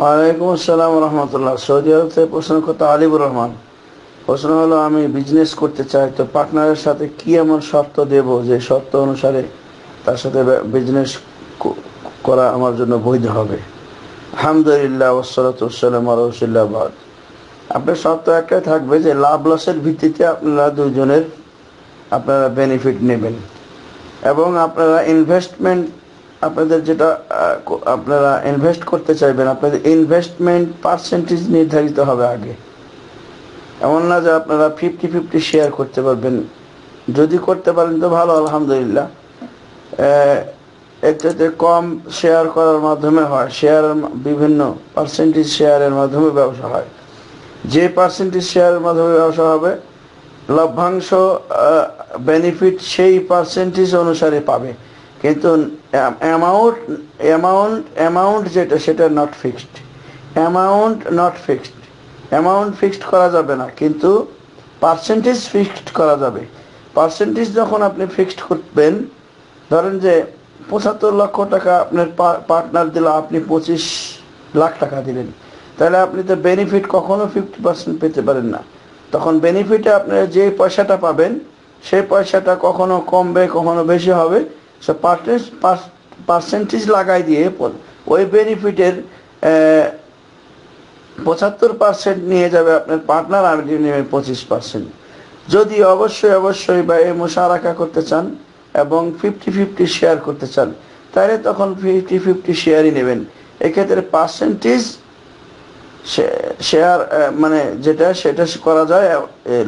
ওয়ালাইকুম আসসালাম রহমতুল্লাহ সৌদি আরব থেকে প্রশ্ন করতে আলিবুর রহমান প্রশ্ন হলো আমি বিজনেস করতে চাই তো পার্টনারের সাথে কি আমার শর্ত দেব যে শর্ত অনুসারে তার সাথে বিজনেস করা আমার জন্য বৈধ হবে আলহামদুলিল্লাহ ওসলাত ওসালাম রসুল্লাহাদ আপনার শর্ত একটাই থাকবে যে লাভ লসের ভিত্তিতে আপনারা দুজনের আপনারা বেনিফিট নেবেন এবং আপনারা ইনভেস্টমেন্ট আপনাদের যেটা আপনারা ইনভেস্ট করতে চাইবেন আপনাদের ইনভেস্টমেন্ট পার্সেন্টেজ নির্ধারিত হবে আগে এমন না যে আপনারা ফিফটি ফিফটি শেয়ার করতে পারবেন যদি করতে পারেন তো ভালো আলহামদুলিল্লাহ এটাতে কম শেয়ার করার মাধ্যমে হয় শেয়ার বিভিন্ন পার্সেন্টেজ শেয়ারের মাধ্যমে ব্যবসা হয় যে পার্সেন্টেজ শেয়ারের মাধ্যমে ব্যবসা হবে লভ্যাংশ বেনিফিট সেই পার্সেন্টেজ অনুসারে পাবে কিন্তু অ্যামাউন্ট অ্যামাউন্ট অ্যামাউন্ট যেটা সেটা not fixed amount not fixed amount fixed করা যাবে না কিন্তু পার্সেন্টেজ ফিক্সড করা যাবে পার্সেন্টেজ যখন আপনি ফিক্সড করবেন ধরেন যে পঁচাত্তর লক্ষ টাকা আপনার পার্টনার দিল আপনি পঁচিশ লাখ টাকা দিলেন তাহলে আপনি তো বেনিফিট কখনো ফিফটি পার্সেন্ট পেতে পারেন না তখন বেনিফিটে আপনার যে পয়সাটা পাবেন সেই পয়সাটা কখনো কমবে কখনো বেশি হবে সে পার্সেন্টেজ লাগাই দিয়ে ওই বেনিফিটের পঁচাত্তর পার্সেন্ট নিয়ে যাবে আপনার পার্টনার আর নেবেন পঁচিশ পার্সেন্ট যদি অবশ্যই অবশ্যই বা এ মোশারাকা করতে চান এবং ফিফটি ফিফটি শেয়ার করতে চান তাহলে তখন ফিফটি ফিফটি শেয়ারই নেবেন এক্ষেত্রে পার্সেন্টেজ শেয়ার মানে যেটা সেটা করা যায়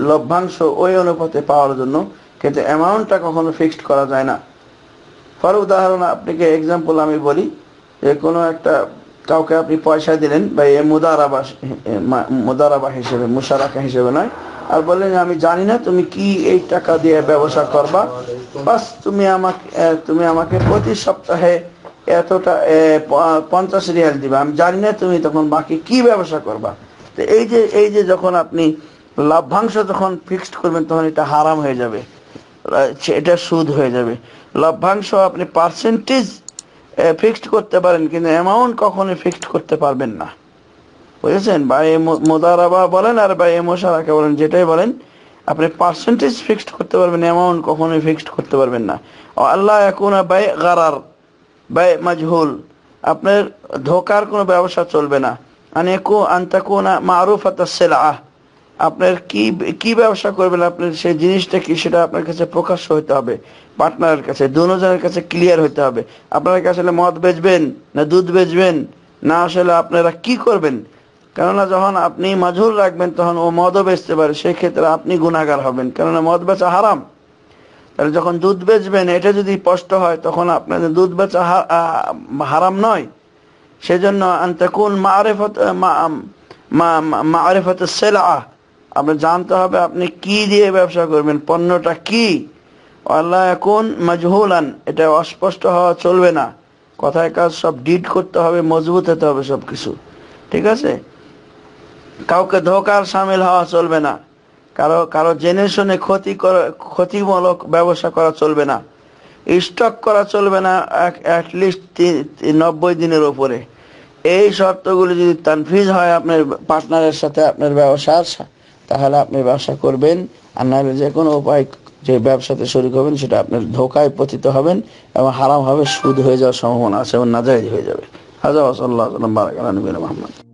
লভ্যাংশ ওই অনুপাতে পাওয়ার জন্য কিন্তু অ্যামাউন্টটা কখনো ফিক্সড করা যায় না ফর উদাহরণ আপনাকে এক্সাম্পল আমি বলি যে কোনো একটা কাউকে আপনি পয়সা দিলেন বা এ মুদারাবা মুদারাবা হিসেবে মুশারাকা হিসেবে নয় আর বললেন আমি জানি না তুমি কি এই টাকা দিয়ে ব্যবসা করবা বাস তুমি আমাকে তুমি আমাকে প্রতি সপ্তাহে এতটা পঞ্চাশ রিয়াল দিবে আমি জানি না তুমি তখন বাকি কি ব্যবসা করবা তো এই যে এই যে যখন আপনি লাভ্যাংশ যখন ফিক্সড করবেন তখন এটা হারাম হয়ে যাবে এটা সুদ হয়ে যাবে লভ্যাংশ আপনি পার্সেন্টেজ ফিক্সড করতে পারেন কিন্তু অ্যামাউন্ট কখনোই ফিক্সড করতে পারবেন না বুঝেছেন বা এ মোদারাবা বলেন আর বা এ মোশারাকে বলেন যেটাই বলেন আপনি পার্সেন্টেজ ফিক্সড করতে পারবেন অ্যামাউন্ট কখনোই ফিক্সড করতে পারবেন না আল্লাহ এখন বাই গারার বাই মাজহুল আপনার ধোকার কোনো ব্যবসা চলবে না মানে আনেকু না মারুফ আহ আপনার কি কি ব্যবসা করবেন আপনার সেই জিনিসটা কি সেটা আপনার কাছে প্রকাশ্য হইতে হবে পার্টনারের কাছে দুজনের কাছে ক্লিয়ার হইতে হবে আপনার কাছে আসলে মদ বেচবেন না দুধ বেচবেন না আসলে আপনারা কি করবেন কেননা যখন আপনি মাঝুর রাখবেন তখন ও মদও বেচতে পারে সেক্ষেত্রে আপনি গুণাগার হবেন কেননা মদ বেচা হারাম তাহলে যখন দুধ বেচবেন এটা যদি স্পষ্ট হয় তখন আপনাদের দুধ বেচা হারাম নয় সেজন্য কোন মা আরেফত মা আরেফত সেলা আপনি জানতে হবে আপনি কি দিয়ে ব্যবসা করবেন পণ্যটা কি আল্লাহ এখন মজহুলান এটা অস্পষ্ট হওয়া চলবে না কথায় কাজ সব ডিড করতে হবে মজবুত হতে হবে সব কিছু ঠিক আছে কাউকে ধোকার সামিল হওয়া চলবে না কারো কারো জেনে শুনে ক্ষতি ক্ষতিমূলক ব্যবসা করা চলবে না স্টক করা চলবে না অ্যাটলিস্ট নব্বই দিনের উপরে এই শর্তগুলি যদি তানফিজ হয় আপনার পার্টনারের সাথে আপনার ব্যবসার তাহলে আপনি ব্যবসা করবেন আর নাহলে যে কোনো উপায় যে ব্যবসাতে শুরু করবেন সেটা আপনার ধোকায় পতিত হবেন এবং হারাম হবে সুদ হয়ে যাওয়ার সম্ভাবনা আছে এবং নাজাইজ হয়ে যাবে হাজার সাল্লাহ বারাকাল নবীন মোহাম্মদ